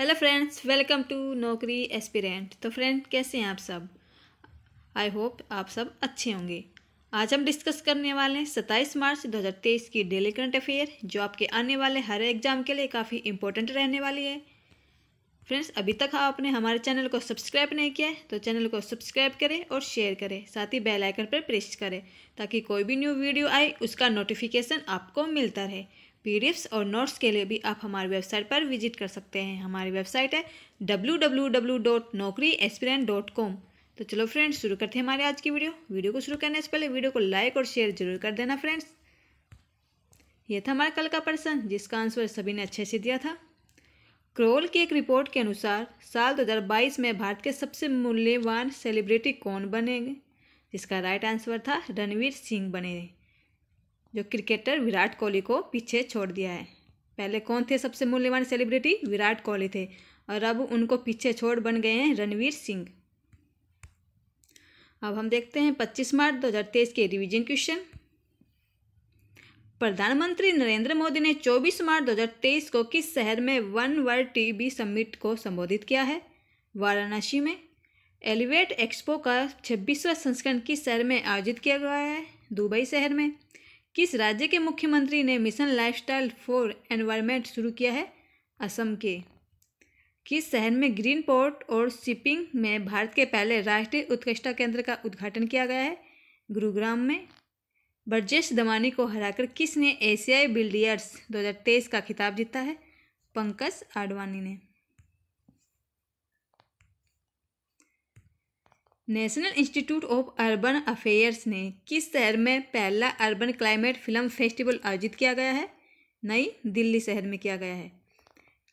hello friends welcome to Naukri aspirant तो friend कैसे हैं आप सब आई होप आप सब अच्छे होंगे आज हम डिस्कस करने वाले हैं सत्ताईस मार्च 2023 की डेली करंट अफेयर जो आपके आने वाले हर एग्ज़ाम के लिए काफ़ी इंपॉर्टेंट रहने वाली है फ्रेंड्स अभी तक आपने हमारे चैनल को सब्सक्राइब नहीं किया है तो चैनल को सब्सक्राइब करें और शेयर करें साथ ही बेल आइकन पर प्रेस करें ताकि कोई भी न्यू वीडियो आए उसका नोटिफिकेशन आपको मिलता रहे पीडीएफ्स और नोट्स के लिए भी आप हमारी वेबसाइट पर विजिट कर सकते हैं हमारी वेबसाइट है डब्ल्यू तो चलो फ्रेंड्स शुरू करते हैं हमारे आज की वीडियो वीडियो को शुरू करने से पहले वीडियो को लाइक और शेयर जरूर कर देना फ्रेंड्स ये था हमारा कल का प्रश्न जिसका आंसर सभी ने अच्छे से दिया था क्रोल की एक रिपोर्ट के अनुसार साल 2022 में भारत के सबसे मूल्यवान सेलिब्रिटी कौन बनेंगे जिसका राइट आंसर था रणवीर सिंह बने जो क्रिकेटर विराट कोहली को पीछे छोड़ दिया है पहले कौन थे सबसे मूल्यवान सेलिब्रिटी विराट कोहली थे और अब उनको पीछे छोड़ बन गए हैं रणवीर सिंह अब हम देखते हैं 25 मार्च 2023 के रिवीजन क्वेश्चन प्रधानमंत्री नरेंद्र मोदी ने 24 मार्च 2023 को किस शहर में वन वर्ल्ड बी समिट को संबोधित किया है वाराणसी में एलिवेट एक्सपो का छब्बीसवा संस्करण किस शहर में आयोजित किया गया है दुबई शहर में किस राज्य के मुख्यमंत्री ने मिशन लाइफस्टाइल फॉर एनवायरनमेंट शुरू किया है असम के किस शहर में ग्रीन पोर्ट और शिपिंग में भारत के पहले राष्ट्रीय उत्कृष्टता केंद्र का उद्घाटन किया गया है गुरुग्राम में ब्रजेश दमानी को हराकर किसने एशियाई बिल्डियर्स 2023 का खिताब जीता है पंकज आडवाणी ने national institute of urban affairs ने किस शहर में पहला अर्बन क्लाइमेट फिल्म फेस्टिवल आयोजित किया गया है नई दिल्ली शहर में किया गया है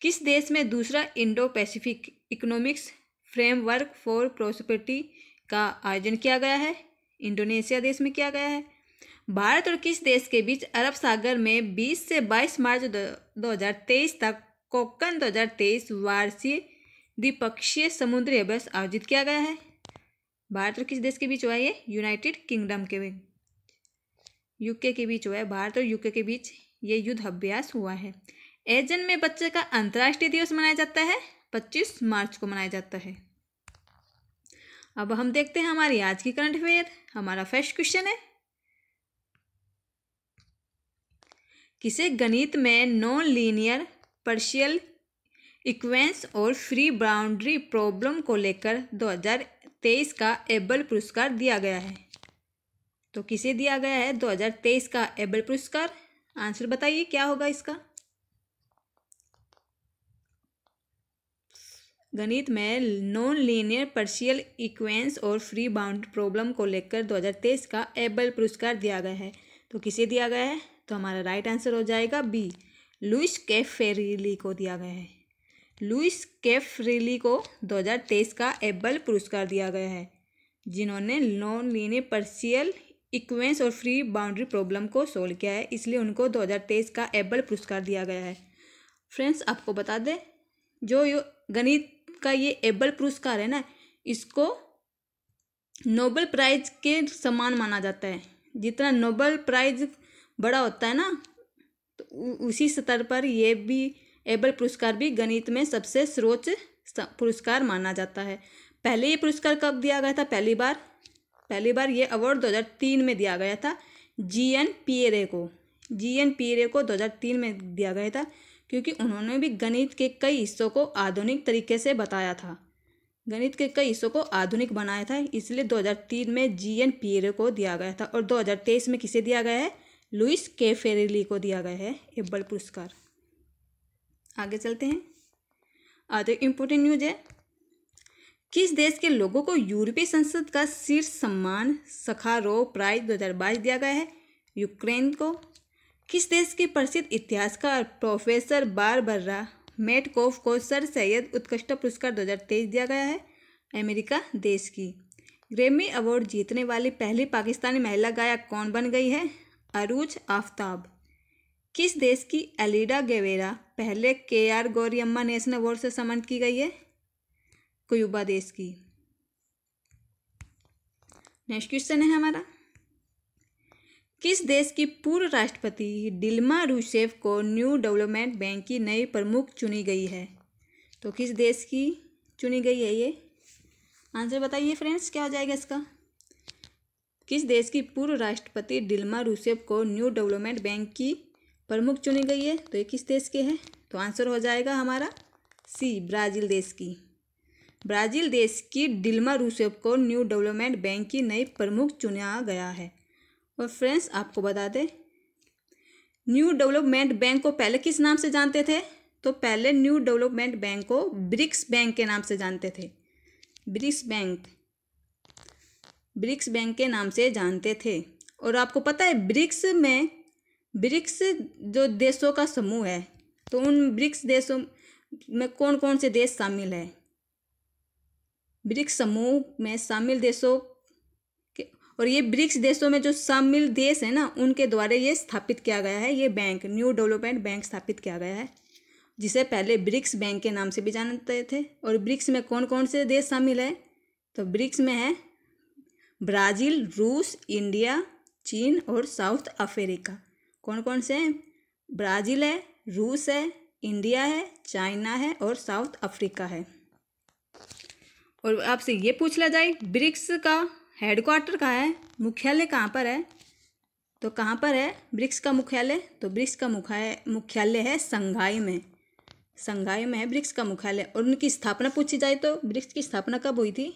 किस देश में दूसरा Indo Pacific economics framework for prosperity का आयोजन किया गया है इंडोनेशिया देश में किया गया है भारत और किस देश के बीच अरब सागर में 20 से 22 मार्च 2023 तक कोकन 2023 वार्षिक द्विपक्षीय समुद्री अभ्यास आयोजित किया गया है भारत और किस देश के बीच हुआ है ये यूनाइटेड किंगडम के यूके के बीच हुआ है भारत और यूके के बीच ये युद्ध अभ्यास हुआ है एजन में बच्चे का अंतर्राष्ट्रीय दिवस मनाया जाता है पच्चीस मार्च को मनाया जाता है अब हम देखते हैं हमारी आज की करंट अफेयर हमारा फर्स्ट क्वेश्चन है किसे गणित में नॉन लीनियर पर्शियल इक्वेंस और फ्री बाउंड्री प्रॉब्लम को लेकर 2023 का एबल पुरस्कार दिया गया है तो किसे दिया गया है 2023 का एबल पुरस्कार आंसर बताइए क्या होगा इसका गणित में नॉन लीनियर पर्शियल इक्वेंस और फ्री बाउंड प्रॉब्लम को लेकर 2023 का एबल पुरस्कार दिया गया है तो किसे दिया गया है तो हमारा राइट आंसर हो जाएगा बी लुइस कैफेरिली को दिया गया है लुइस केफ्रेली को 2023 का एबल पुरस्कार दिया गया है जिन्होंने लोन लेने पर्शियल इक्वेंस और फ्री बाउंड्री प्रॉब्लम को सोल्व किया है इसलिए उनको 2023 का एबल पुरस्कार दिया गया है फ्रेंड्स आपको बता दें जो यो गणित का ये एबल पुरस्कार है ना इसको नोबल प्राइज के समान माना जाता है जितना नोबल प्राइज बड़ा होता है ना तो उसी स्तर पर यह भी एबल पुरस्कार भी गणित में सबसे सर्वोच्च पुरस्कार माना जाता है पहले ये पुरस्कार कब दिया गया था पहली बार पहली बार ये अवार्ड 2003 में दिया गया था जी एन पियरे को जी एन ए को 2003 में दिया गया था क्योंकि उन्होंने भी गणित के कई हिस्सों को आधुनिक तरीके से बताया था गणित के कई हिस्सों को आधुनिक बनाया था इसलिए 2003 में जी एन ए को दिया गया था और 2023 में किसे दिया गया है लुइस के फेरेली को दिया गया है एबल पुरस्कार आगे चलते हैं अदर इम्पोर्टेंट न्यूज है किस देश के लोगों को यूरोपीय संसद का शीर्ष सम्मान सखारो प्राइज दो दिया गया है यूक्रेन को किस देश के प्रसिद्ध इतिहासकार प्रोफेसर बार बर्रा मेटकोफ को सर सैयद उत्कृष्ट पुरस्कार 2023 दिया गया है अमेरिका देश की ग्रेमी अवार्ड जीतने वाली पहली पाकिस्तानी महिला गायक कौन बन गई है अरूज आफ्ताब किस देश की एलिडा गेवेरा पहले के आर गौरियम्मा नेशनल अवार्ड से सम्मानित की गई है क्यूबा देश की नेक्स्ट क्वेश्चन है हमारा किस देश की पूर्व राष्ट्रपति डिल्मा रूसेफ को न्यू डेवलपमेंट बैंक की नई प्रमुख चुनी गई है तो किस देश की चुनी गई है ये आंसर बताइए फ्रेंड्स क्या हो जाएगा इसका किस देश की पूर्व राष्ट्रपति डिल्मा रूसेफ को न्यू डेवलपमेंट बैंक की प्रमुख चुनी गई है तो ये किस देश के हैं तो आंसर हो जाएगा हमारा सी ब्राज़ील देश की ब्राज़ील देश की डिल्मा रूसेफ को न्यू डेवलपमेंट बैंक की नई प्रमुख चुना गया है और फ्रेंड्स आपको बता दें न्यू डेवलपमेंट बैंक को पहले किस नाम से जानते थे तो पहले न्यू डेवलपमेंट बैंक को ब्रिक्स बैंक के नाम से जानते थे ब्रिक्स बैंक ब्रिक्स बैंक के नाम से जानते थे और आपको पता है ब्रिक्स में ब्रिक्स जो देशों का समूह है तो उन ब्रिक्स देशों में कौन कौन से देश शामिल है ब्रिक्स समूह में शामिल देशों के और ये ब्रिक्स देशों में जो शामिल देश है ना उनके द्वारा ये स्थापित किया गया है ये बैंक न्यू डेवलपमेंट बैंक स्थापित किया गया है जिसे पहले ब्रिक्स बैंक के नाम से भी जानते थे और ब्रिक्स में कौन कौन से देश शामिल है तो ब्रिक्स में है ब्राज़ील रूस इंडिया चीन और साउथ अफ्रीका कौन कौन से हैं ब्राज़ील है रूस है इंडिया है चाइना है और साउथ अफ्रीका है और आपसे ये पूछ लिया जाए ब्रिक्स का हेडक्वार्टर कहाँ है मुख्यालय कहाँ पर है तो कहाँ पर है ब्रिक्स का मुख्यालय तो ब्रिक्स का मुख्यालय मुख्यालय है संघाई में संघाई में है ब्रिक्स का मुख्यालय और उनकी स्थापना पूछी जाए तो ब्रिक्स की स्थापना कब हुई थी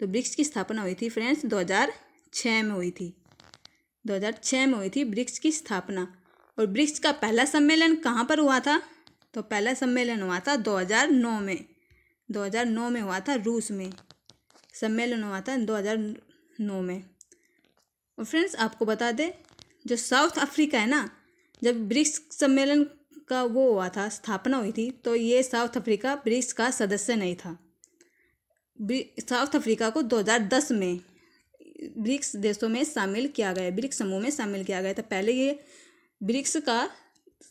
तो ब्रिक्स की स्थापना हुई थी फ्रेंड्स दो में हुई थी 2006 में हुई थी ब्रिक्स की स्थापना और ब्रिक्स का पहला सम्मेलन कहाँ पर हुआ था तो पहला सम्मेलन हुआ था 2009 में 2009 में हुआ था रूस में सम्मेलन हुआ था 2009 में और फ्रेंड्स आपको बता दें जो साउथ अफ्रीका है ना जब ब्रिक्स सम्मेलन का वो हुआ था स्थापना हुई थी तो ये साउथ अफ्रीका ब्रिक्स का सदस्य नहीं था साउथ अफ्रीका को 2010 में ब्रिक्स देशों में शामिल किया गया ब्रिक्स समूह में शामिल किया गया था पहले ये ब्रिक्स का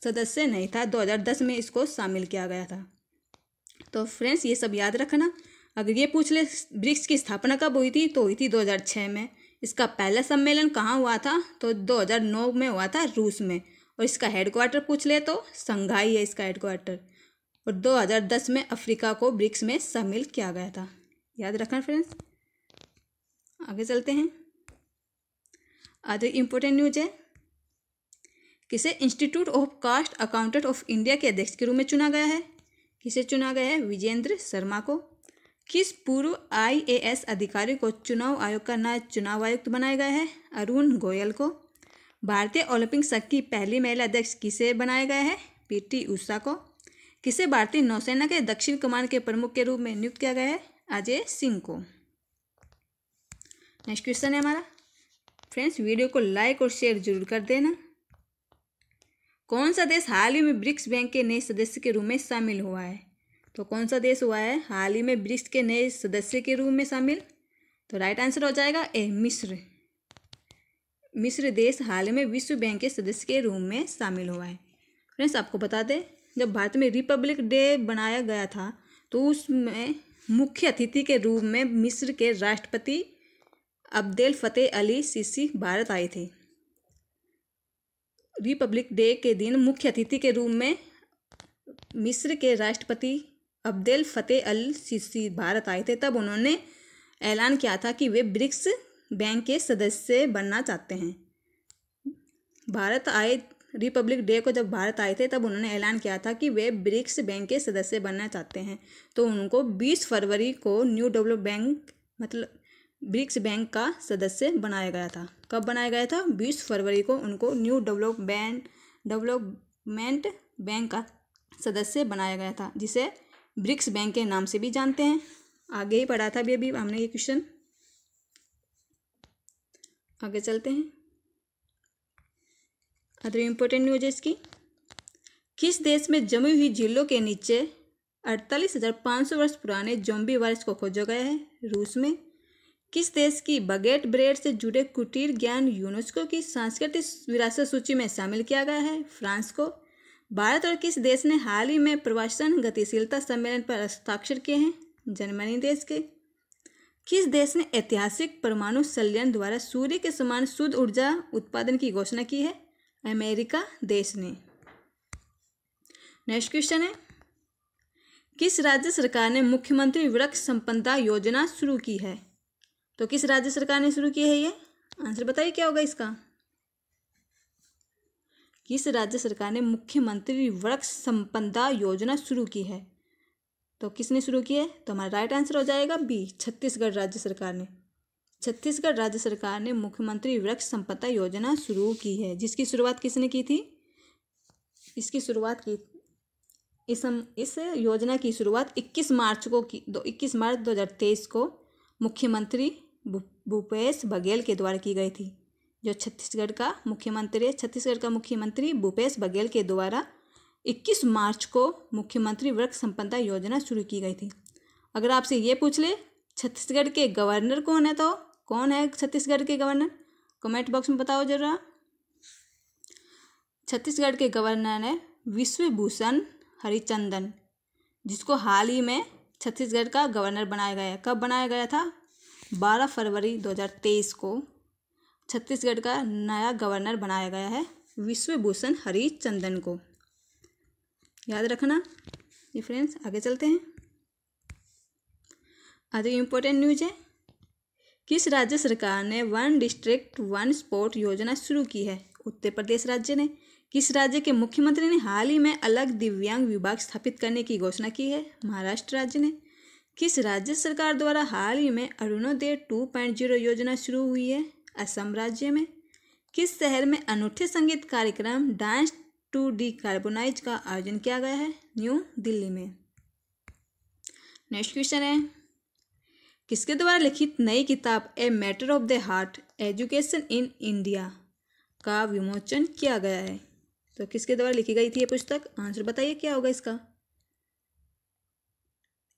सदस्य नहीं था 2010 में इसको शामिल किया गया था तो फ्रेंड्स ये सब याद रखना अगर ये पूछ ले ब्रिक्स की स्थापना कब हुई थी तो हुई थी 2006 में इसका पहला सम्मेलन कहाँ हुआ था तो 2009 में हुआ था रूस में और इसका हेडक्वार्टर पूछ ले तो संघाई है इसका हेडक्वार्टर और 2010 में अफ्रीका को ब्रिक्स में शामिल किया गया था याद रखना फ्रेंड्स आगे चलते हैं आज इम्पोर्टेंट न्यूज है किसे institute of cost accountant of India के अध्यक्ष के रूप में चुना गया है किसे चुना गया है विजेंद्र शर्मा को किस पूर्व आईएएस अधिकारी को चुनाव आयोग का नया चुनाव आयुक्त बनाया गया है अरुण गोयल को भारतीय ओलंपिक संघ की पहली महिला अध्यक्ष किसे बनाया गया है पीटी उषा को किसे भारतीय नौसेना के दक्षिण कमान के प्रमुख के रूप में नियुक्त किया गया है अजय सिंह को नेक्स्ट क्वेश्चन है हमारा फ्रेंड्स वीडियो को लाइक और शेयर जरूर कर देना कौन सा देश हाल ही में ब्रिक्स बैंक के नए सदस्य के रूप में शामिल हुआ है तो कौन सा देश हुआ है हाल ही में ब्रिक्स के नए सदस्य के रूप में शामिल तो राइट आंसर हो जाएगा ए मिस्र मिस्र देश हाल ही में विश्व बैंक के सदस्य के रूप में शामिल हुआ है फ्रेंड्स आपको बता दें जब भारत में रिपब्लिक डे बनाया गया था तो उसमें मुख्य अतिथि के रूप में मिस्र के राष्ट्रपति अब्देल फ़तेह अली सीसी भारत आए थे रिपब्लिक डे के दिन मुख्य अतिथि के रूप में मिस्र के राष्ट्रपति अब्देल फ़तेह अल सीसी भारत आए थे तब उन्होंने ऐलान किया था कि वे ब्रिक्स बैंक के सदस्य बनना चाहते हैं भारत आए रिपब्लिक डे को जब भारत आए थे तब उन्होंने ऐलान किया था कि वे ब्रिक्स बैंक के सदस्य बनना चाहते हैं तो उनको 20 फरवरी को न्यू डेवलप बैंक मतलब ब्रिक्स बैंक का सदस्य बनाया गया था कब बनाया गया था बीस फरवरी को उनको न्यू डेवलपमेंट डेवलपमेंट बैंक का सदस्य बनाया गया था जिसे ब्रिक्स बैंक के नाम से भी जानते हैं आगे ही पढ़ा था भी अभी हमने ये क्वेश्चन आगे चलते हैं अदर इम्पोर्टेंट न्यूज है इसकी किस देश में जमी हुई झीलों के नीचे अड़तालीस हजार पाँच सौ वर्ष पुराने जोम्बी वायरस को खोजा गया है रूस में किस देश की बगेट ब्रेड से जुड़े कुटीर ज्ञान यूनेस्को की सांस्कृतिक विरासत सूची में शामिल किया गया है फ्रांस को भारत और किस देश ने हाल ही में प्रवासन गतिशीलता सम्मेलन पर हस्ताक्षर किए हैं जर्मनी देश के किस देश ने ऐतिहासिक परमाणु संलयन द्वारा सूर्य के समान शुद्ध ऊर्जा उत्पादन की घोषणा की है अमेरिका देश ने नेक्स्ट क्वेश्चन है किस राज्य सरकार ने मुख्यमंत्री वृक्ष संपदा योजना शुरू की है तो किस राज्य सरकार ने शुरू किया है ये आंसर बताइए क्या होगा इसका किस राज्य सरकार ने मुख्यमंत्री वृक्ष संपदा योजना शुरू की है तो किसने शुरू की है तो हमारा राइट आंसर हो जाएगा बी छत्तीसगढ़ राज्य सरकार ने छत्तीसगढ़ राज्य सरकार ने मुख्यमंत्री वृक्ष संपदा योजना शुरू की है जिसकी शुरुआत किसने की थी इसकी शुरुआत की इस हम इस योजना की शुरुआत 21 मार्च को की दो इक्कीस मार्च 2023 को मुख्यमंत्री भूपेश बघेल के द्वारा की गई थी जो छत्तीसगढ़ का मुख्यमंत्री है छत्तीसगढ़ का मुख्यमंत्री भूपेश बघेल के द्वारा 21 मार्च को मुख्यमंत्री वृक्ष संपन्नता योजना शुरू की गई थी अगर आपसे ये पूछ ले छत्तीसगढ़ के गवर्नर कौन है तो कौन है छत्तीसगढ़ के गवर्नर कमेंट बॉक्स में बताओ जरा छत्तीसगढ़ के गवर्नर है विश्वभूषण हरिचंदन जिसको हाल ही में छत्तीसगढ़ का गवर्नर बनाया गया कब बनाया गया था बारह फरवरी 2023 को छत्तीसगढ़ का नया गवर्नर बनाया गया है विश्वभूषण हरिचंदन को याद रखना ये फ्रेंड्स आगे चलते हैं अदर इम्पोर्टेंट न्यूज है किस राज्य सरकार ने वन डिस्ट्रिक्ट वन स्पोर्ट योजना शुरू की है उत्तर प्रदेश राज्य ने किस राज्य के मुख्यमंत्री ने हाल ही में अलग दिव्यांग विभाग स्थापित करने की घोषणा की है महाराष्ट्र राज्य ने किस राज्य सरकार द्वारा हाल ही में अरुणोदय टू पॉइंट जीरो योजना शुरू हुई है असम राज्य में किस शहर में अनूठे संगीत कार्यक्रम डांस टू डी कार्बोनाइज का आयोजन किया गया है न्यू दिल्ली में नेक्स्ट क्वेश्चन है किसके द्वारा लिखित नई किताब a matter of the heart education in India का विमोचन किया गया है तो किसके द्वारा लिखी गई थी ये पुस्तक आंसर बताइए क्या होगा इसका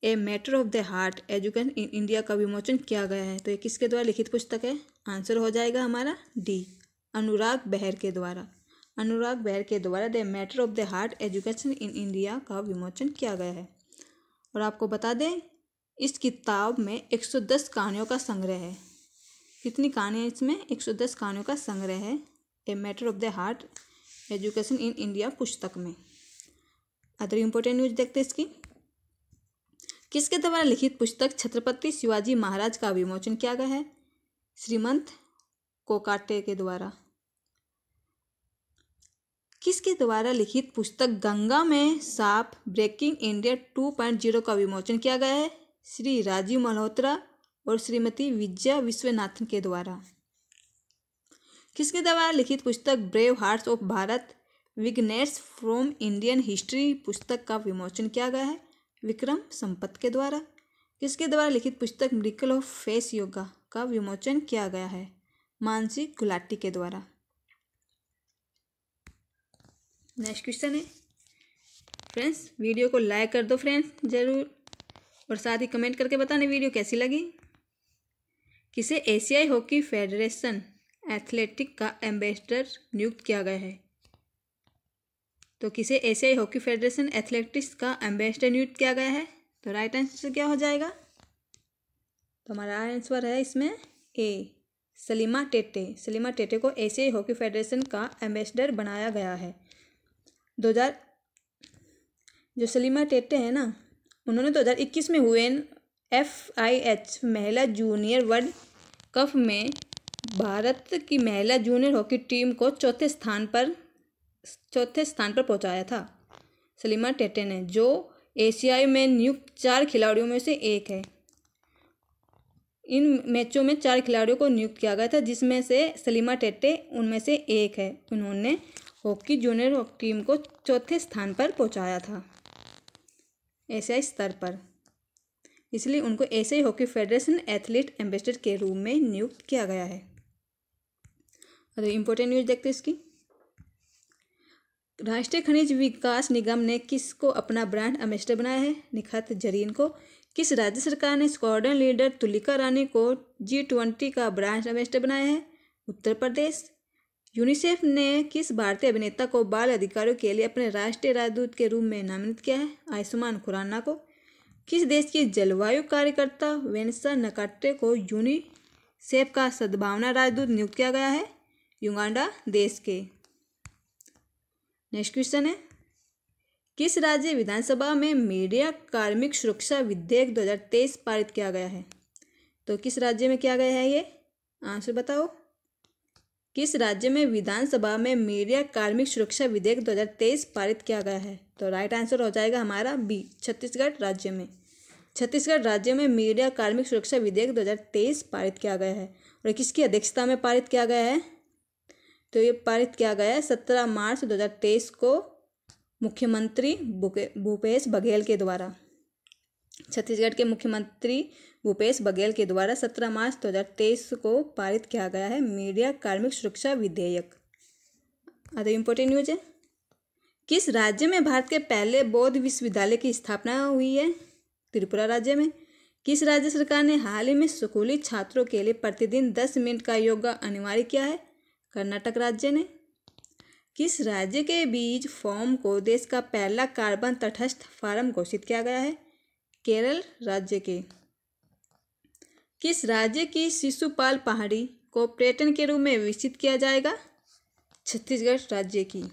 a matter of the heart education in India का विमोचन किया गया है तो ये किसके द्वारा लिखित पुस्तक है आंसर हो जाएगा हमारा डी अनुराग बहर के द्वारा अनुराग बहर के द्वारा the matter of the heart education in India का विमोचन किया गया है और आपको बता दें इस किताब में एक सौ दस कहानियों का संग्रह है कितनी कहानियाँ इसमें एक सौ दस कहानियों का संग्रह है a matter of the heart education in India पुस्तक में अदर इम्पोर्टेंट न्यूज देखते हैं इसकी किसके द्वारा लिखित पुस्तक छत्रपति शिवाजी महाराज का विमोचन किया गया है श्रीमंत कोकाटे के द्वारा किसके द्वारा लिखित पुस्तक गंगा में साफ breaking India two point zero का विमोचन किया गया है श्री राजीव मल्होत्रा और श्रीमती विजया विश्वनाथन के द्वारा किसके द्वारा लिखित पुस्तक brave hearts of Bharat vignettes from Indian history पुस्तक का विमोचन किया गया है विक्रम संपत के द्वारा किसके द्वारा लिखित पुस्तक मिरिकल ऑफ फेस योगा का विमोचन किया गया है मानसी गुलाटी के द्वारा नेक्स्ट क्वेश्चन है फ्रेंड्स वीडियो को लाइक कर दो फ्रेंड्स ज़रूर और साथ ही कमेंट करके बताने वीडियो कैसी लगी किसे एशियाई हॉकी फेडरेशन एथलेटिक का एम्बेसडर नियुक्त किया गया है तो किसे एशियाई हॉकी फेडरेशन एथलेटिक्स का एम्बेसडर नियुक्त किया गया है तो राइट आंसर क्या हो जाएगा तो हमारा आंसर है इसमें ए सलीमा टेटे सलीमा टेटे को एशियाई हॉकी फेडरेशन का एम्बेसडर बनाया गया है दो हजार जो सलीमा टेटे हैं ना उन्होंने दो हज़ार इक्कीस में हुए एफ आई एच महिला जूनियर वर्ल्ड कप में भारत की महिला जूनियर हॉकी टीम को चौथे स्थान पर चौथे स्थान पर पहुंचाया था सलीमा टेटे ने जो एशियाई में नियुक्त चार खिलाड़ियों में से एक है इन मैचों में चार खिलाड़ियों को नियुक्त किया गया था जिसमें से सलीमा टेटे उनमें से एक है उन्होंने हॉकी जूनियर टीम को चौथे स्थान पर पहुंचाया था एशियाई स्तर पर इसलिए उनको एशियाई हॉकी फेडरेशन एथलीट एम्बेसडर के रूप में नियुक्त किया गया है अरे इम्पोर्टेंट न्यूज़ देखते इसकी राष्ट्रीय खनिज विकास निगम ने किसको अपना ब्रांड एम्बेसडर बनाया है निखत जरीन को किस राज्य सरकार ने स्क्वाडन लीडर तुलिका रानी को जी ट्वेंटी का ब्रांड एम्बेसडर बनाया है उत्तर प्रदेश यूनिसेफ ने किस भारतीय अभिनेता को बाल अधिकारों के लिए अपने राष्ट्रीय राजदूत के रूप में नामित किया है आयुष्मान खुराना को किस देश की जलवायु कार्यकर्ता वेनसा नकाटे को यूनिसेफ का सद्भावना राजदूत नियुक्त किया गया है युगांडा देश के नेक्स्ट क्वेश्चन है किस राज्य विधानसभा में मीडिया कार्मिक सुरक्षा विधेयक 2023 पारित किया गया है तो किस राज्य में किया गया है ये आंसर बताओ किस राज्य में विधानसभा में मीडिया कार्मिक सुरक्षा विधेयक 2023 पारित किया गया है तो राइट आंसर हो जाएगा हमारा बी छत्तीसगढ़ राज्य में छत्तीसगढ़ राज्य में मीडिया कार्मिक सुरक्षा विधेयक 2023 पारित किया गया है और किसकी अध्यक्षता में पारित किया गया है तो ये पारित किया गया है सत्रह मार्च दो हज़ार तेईस को मुख्यमंत्री भूपेश बघेल के द्वारा छत्तीसगढ़ के मुख्यमंत्री भूपेश बघेल के द्वारा सत्रह मार्च दो हजार तेईस को पारित किया गया है मीडिया कार्मिक सुरक्षा विधेयक अदर इम्पोर्टेंट न्यूज है किस राज्य में भारत के पहले बौद्ध विश्वविद्यालय की स्थापना हुई है त्रिपुरा राज्य में किस राज्य सरकार ने हाल ही में स्कूली छात्रों के लिए प्रतिदिन दस मिनट का योगा अनिवार्य किया है कर्नाटक राज्य ने किस राज्य के बीज फॉर्म को देश का पहला कार्बन तटस्थ फार्म घोषित किया गया है केरल राज्य के किस राज्य की शिशुपाल पहाड़ी को पर्यटन के रूप में विकसित किया जाएगा छत्तीसगढ़ राज्य की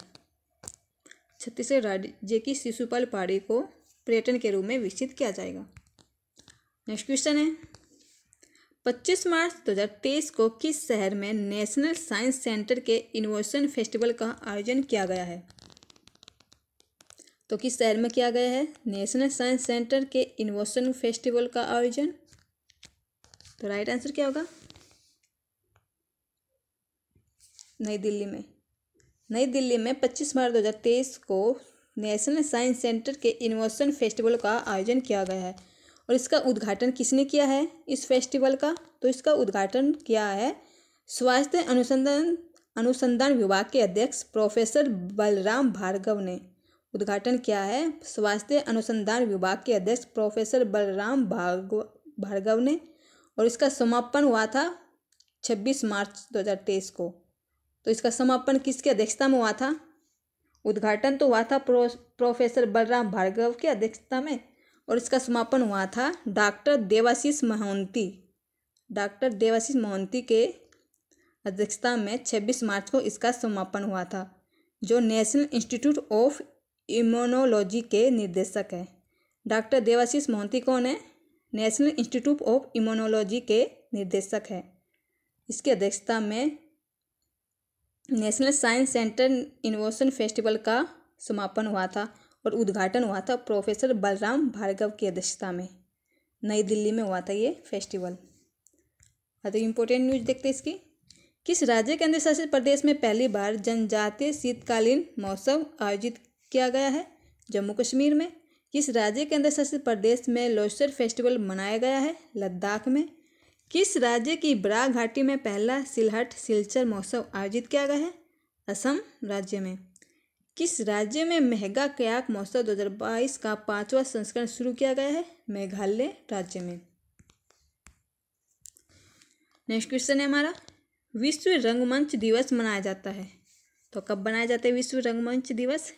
छत्तीसगढ़ राज्य की शिशुपाल पहाड़ी को पर्यटन के रूप में विकसित किया जाएगा नेक्स्ट क्वेश्चन है 25 मार्च 2023 को किस शहर में नेशनल साइंस सेंटर के इनोवेशन फेस्टिवल का आयोजन किया गया है तो किस शहर में किया गया है नेशनल साइंस सेंटर के इनोवेशन फेस्टिवल का आयोजन तो राइट आंसर क्या होगा नई दिल्ली में नई दिल्ली में 25 मार्च 2023 को नेशनल साइंस सेंटर के इनोवेशन फेस्टिवल का आयोजन किया गया है और इसका उद्घाटन किसने किया है इस फेस्टिवल का तो इसका उद्घाटन किया है स्वास्थ्य अनुसंधान अनुसंधान विभाग के अध्यक्ष प्रोफेसर बलराम भार्गव ने उद्घाटन किया है स्वास्थ्य अनुसंधान विभाग के अध्यक्ष प्रोफेसर बलराम भार्गव भार्गव ने और इसका समापन हुआ था 26 मार्च 2023 को तो इसका समापन किसके अध्यक्षता में हुआ था उद्घाटन तो हुआ था प्रो, प्रोफेसर बलराम भार्गव की अध्यक्षता में और इसका समापन हुआ था डॉक्टर देवाशीष महंती डॉक्टर देवाशीष महंती के अध्यक्षता में 26 मार्च को इसका समापन हुआ था जो नेशनल इंस्टीट्यूट ऑफ इम्यूनोलॉजी के निर्देशक हैं डॉक्टर देवाशीष मोहंती कौन है नेशनल इंस्टीट्यूट ऑफ इम्यूनोलॉजी के निर्देशक है इसकी अध्यक्षता में national science centre innovation festival का समापन हुआ था और उद्घाटन हुआ था प्रोफेसर बलराम भार्गव की अध्यक्षता में नई दिल्ली में हुआ था ये फेस्टिवल हाँ तो इम्पोर्टेंट न्यूज देखते इसकी किस राज्य केंद्र शासित प्रदेश में पहली बार जनजातीय शीतकालीन महोत्सव आयोजित किया गया है जम्मू कश्मीर में किस राज्य केंद्र शासित प्रदेश में लोसर फेस्टिवल मनाया गया है लद्दाख में किस राज्य की ब्रा घाटी में पहला सिलहट सिलचर महोत्सव आयोजित किया गया है असम राज्य में किस राज्य में मेहगा कयाक महोत्सव बाईस का पांचवा संस्करण शुरू किया गया है मेघालय राज्य में नेक्स्ट क्वेश्चन है हमारा विश्व रंगमंच दिवस मनाया जाता है तो कब मनाया जाता है विश्व रंगमंच दिवस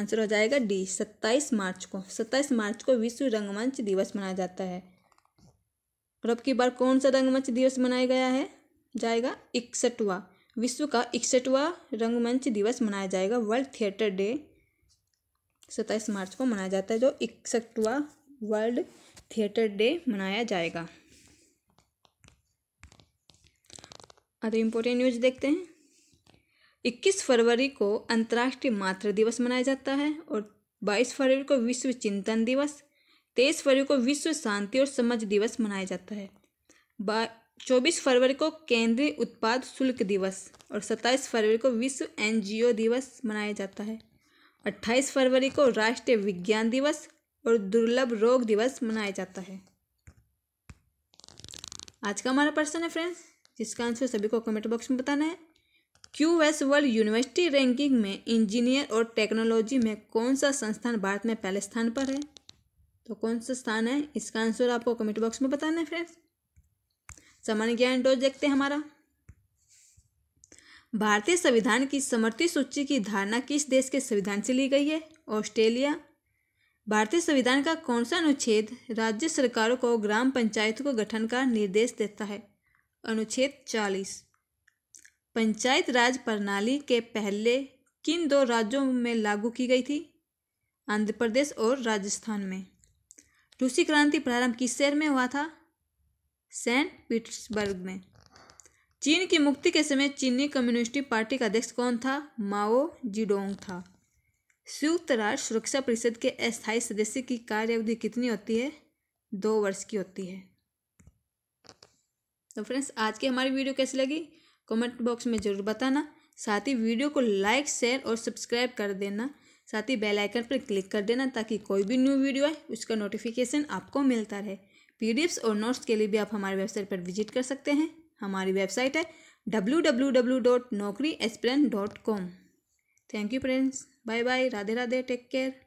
आंसर हो जाएगा डी सत्ताईस मार्च को सत्ताईस मार्च को विश्व रंगमंच दिवस मनाया जाता है और अब की बार कौन सा रंगमंच दिवस मनाया गया है जाएगा इकसठवा विश्व का इकसठवा रंगमंच दिवस मनाया जाएगा वर्ल्ड थिएटर डे सत्ताईस मार्च को मनाया जाता है जो इकसठवा वर्ल्ड थिएटर डे मनाया जाएगा अब इम्पोर्टेंट न्यूज देखते हैं 21 फरवरी को अंतर्राष्ट्रीय मातृ दिवस मनाया जाता है और 22 फरवरी को विश्व चिंतन दिवस 23 फरवरी को विश्व शांति और समझ दिवस मनाया जाता है चौबीस फरवरी को केंद्रीय उत्पाद शुल्क दिवस और सत्ताईस फरवरी को विश्व एनजीओ दिवस मनाया जाता है अट्ठाईस फरवरी को राष्ट्रीय विज्ञान दिवस और दुर्लभ रोग दिवस मनाया जाता है आज का हमारा प्रश्न है फ्रेंड्स जिसका आंसर सभी को कमेंट बॉक्स में बताना है Q S world university ranking में इंजीनियर और टेक्नोलॉजी में कौन सा संस्थान भारत में पहले स्थान पर है तो कौन सा स्थान है इसका आंसर आपको कमेंट बॉक्स में बताना है फ्रेंड्स समन ज्ञान डोज देखते हैं हमारा भारतीय संविधान की समर्थित सूची की धारणा किस देश के संविधान से ली गई है ऑस्ट्रेलिया भारतीय संविधान का कौन सा अनुच्छेद राज्य सरकारों को ग्राम पंचायत को गठन का निर्देश देता है अनुच्छेद चालीस पंचायत राज प्रणाली के पहले किन दो राज्यों में लागू की गई थी आंध्र प्रदेश और राजस्थान में रूसी क्रांति प्रारंभ किस शहर में हुआ था सेंट पीटर्सबर्ग में चीन की मुक्ति के समय चीनी कम्युनिस्ट पार्टी का अध्यक्ष कौन था माओ जिडोंग था संयुक्त राष्ट्र सुरक्षा परिषद के अस्थायी सदस्य की कार्य अवधि कितनी होती है दो वर्ष की होती है तो फ्रेंड्स आज की हमारी वीडियो कैसी लगी कमेंट बॉक्स में ज़रूर बताना साथ ही वीडियो को लाइक शेयर और सब्सक्राइब कर देना साथ ही बेल आइकन पर क्लिक कर देना ताकि कोई भी न्यू वीडियो आए उसका नोटिफिकेशन आपको मिलता रहे पी और नोट्स के लिए भी आप हमारी वेबसाइट पर विजिट कर सकते हैं हमारी वेबसाइट है W W W dot Naukri aspirant dot com thank you friends bye bye Radhe Radhe take care